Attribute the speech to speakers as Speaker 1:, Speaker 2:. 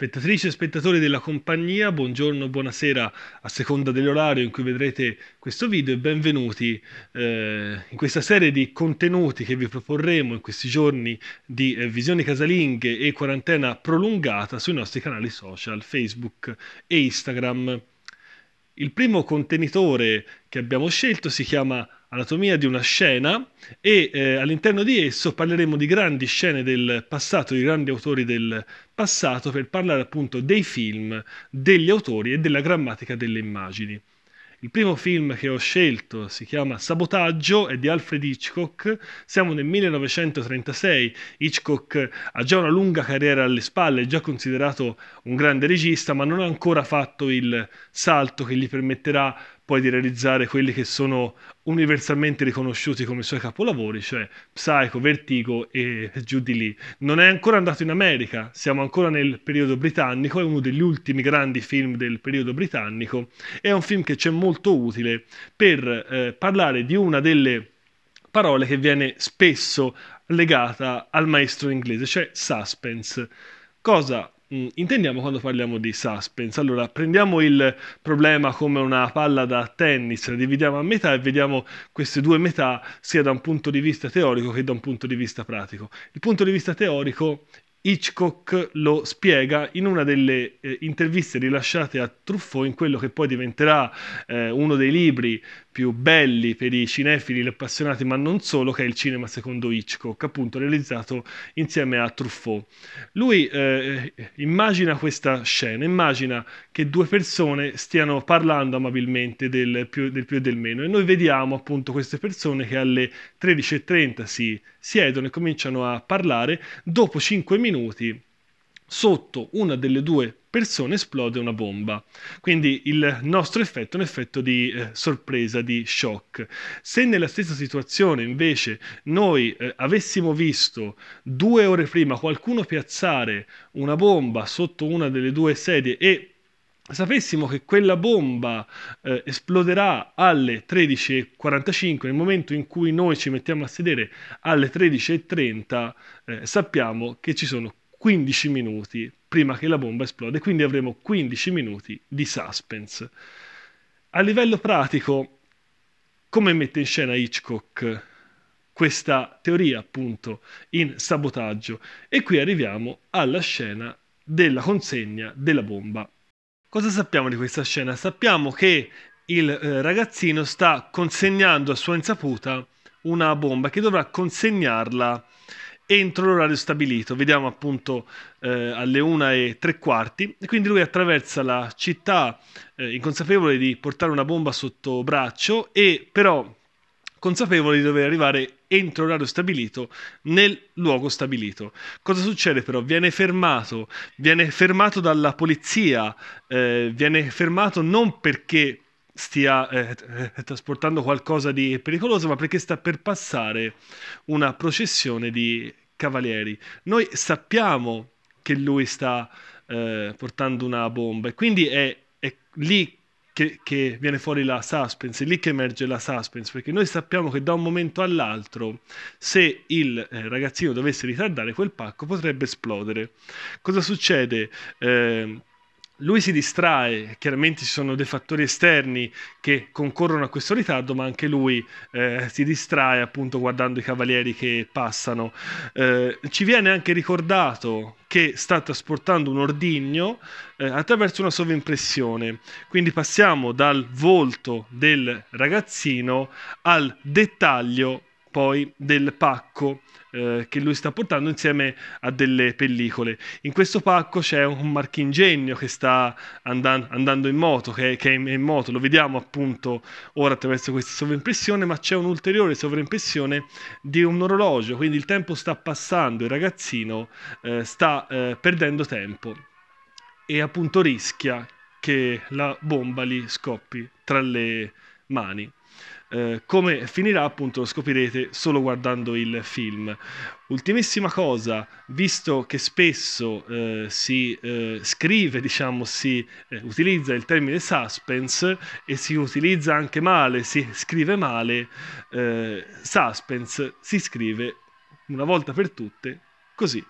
Speaker 1: Spettatrici e spettatori della compagnia, buongiorno, buonasera a seconda dell'orario in cui vedrete questo video e benvenuti eh, in questa serie di contenuti che vi proporremo in questi giorni di eh, visioni casalinghe e quarantena prolungata sui nostri canali social Facebook e Instagram. Il primo contenitore che abbiamo scelto si chiama anatomia di una scena e eh, all'interno di esso parleremo di grandi scene del passato, di grandi autori del passato per parlare appunto dei film, degli autori e della grammatica delle immagini. Il primo film che ho scelto si chiama Sabotaggio, è di Alfred Hitchcock, siamo nel 1936, Hitchcock ha già una lunga carriera alle spalle, è già considerato un grande regista, ma non ha ancora fatto il salto che gli permetterà poi di realizzare quelli che sono universalmente riconosciuti come suoi capolavori, cioè Psycho, Vertigo e giù di lì. Non è ancora andato in America, siamo ancora nel periodo britannico, è uno degli ultimi grandi film del periodo britannico, è un film che c'è molto utile per eh, parlare di una delle parole che viene spesso legata al maestro inglese, cioè suspense. Cosa Mm, intendiamo quando parliamo di suspense. Allora, prendiamo il problema come una palla da tennis, la dividiamo a metà e vediamo queste due metà sia da un punto di vista teorico che da un punto di vista pratico. Il punto di vista teorico Hitchcock lo spiega in una delle eh, interviste rilasciate a Truffaut in quello che poi diventerà eh, uno dei libri più belli per i cinefili gli appassionati, ma non solo, che è il cinema secondo Hitchcock, appunto realizzato insieme a Truffaut. Lui eh, eh, immagina questa scena, immagina che due persone stiano parlando amabilmente del più, del più e del meno e noi vediamo appunto queste persone che alle 13.30 si siedono e cominciano a parlare, dopo 5 minuti sotto una delle due persone esplode una bomba. Quindi il nostro effetto è un effetto di eh, sorpresa, di shock. Se nella stessa situazione invece noi eh, avessimo visto due ore prima qualcuno piazzare una bomba sotto una delle due sedie e sapessimo che quella bomba eh, esploderà alle 13.45 nel momento in cui noi ci mettiamo a sedere alle 13.30 eh, sappiamo che ci sono 15 minuti prima che la bomba esplode, quindi avremo 15 minuti di suspense. A livello pratico, come mette in scena Hitchcock questa teoria appunto in sabotaggio? E qui arriviamo alla scena della consegna della bomba. Cosa sappiamo di questa scena? Sappiamo che il eh, ragazzino sta consegnando a sua insaputa una bomba che dovrà consegnarla entro l'orario stabilito. Vediamo appunto eh, alle una e tre quarti. E quindi lui attraversa la città eh, inconsapevole di portare una bomba sotto braccio e però consapevole di dover arrivare entro l'orario stabilito nel luogo stabilito. Cosa succede però? Viene fermato, viene fermato dalla polizia, eh, viene fermato non perché stia eh, eh, eh, trasportando qualcosa di pericoloso, ma perché sta per passare una processione di cavalieri. Noi sappiamo che lui sta eh, portando una bomba e quindi è, è lì che, che, viene fuori la suspense, è lì che emerge la suspense, perché noi sappiamo che da un momento all'altro, se il eh, ragazzino dovesse ritardare quel pacco, potrebbe esplodere. Cosa succede? Eh, lui si distrae, chiaramente ci sono dei fattori esterni che concorrono a questo ritardo, ma anche lui eh, si distrae appunto guardando i cavalieri che passano. Eh, ci viene anche ricordato che sta trasportando un ordigno eh, attraverso una sovrimpressione. Quindi passiamo dal volto del ragazzino al dettaglio poi del pacco eh, che lui sta portando insieme a delle pellicole. In questo pacco c'è un marchingegno che sta andan- andando in moto, che, che, è in moto, lo vediamo appunto ora attraverso questa sovraimpressione, ma c'è un'ulteriore sovraimpressione di un orologio, quindi il tempo sta passando, il ragazzino eh, sta eh, perdendo tempo e appunto rischia che la bomba gli scoppi tra le mani. Eh, come finirà appunto lo scoprirete solo guardando il film. Ultimissima cosa, visto che spesso eh, si eh, scrive, diciamo, si eh, utilizza il termine suspense e si utilizza anche male, si scrive male, eh, suspense si scrive una volta per tutte così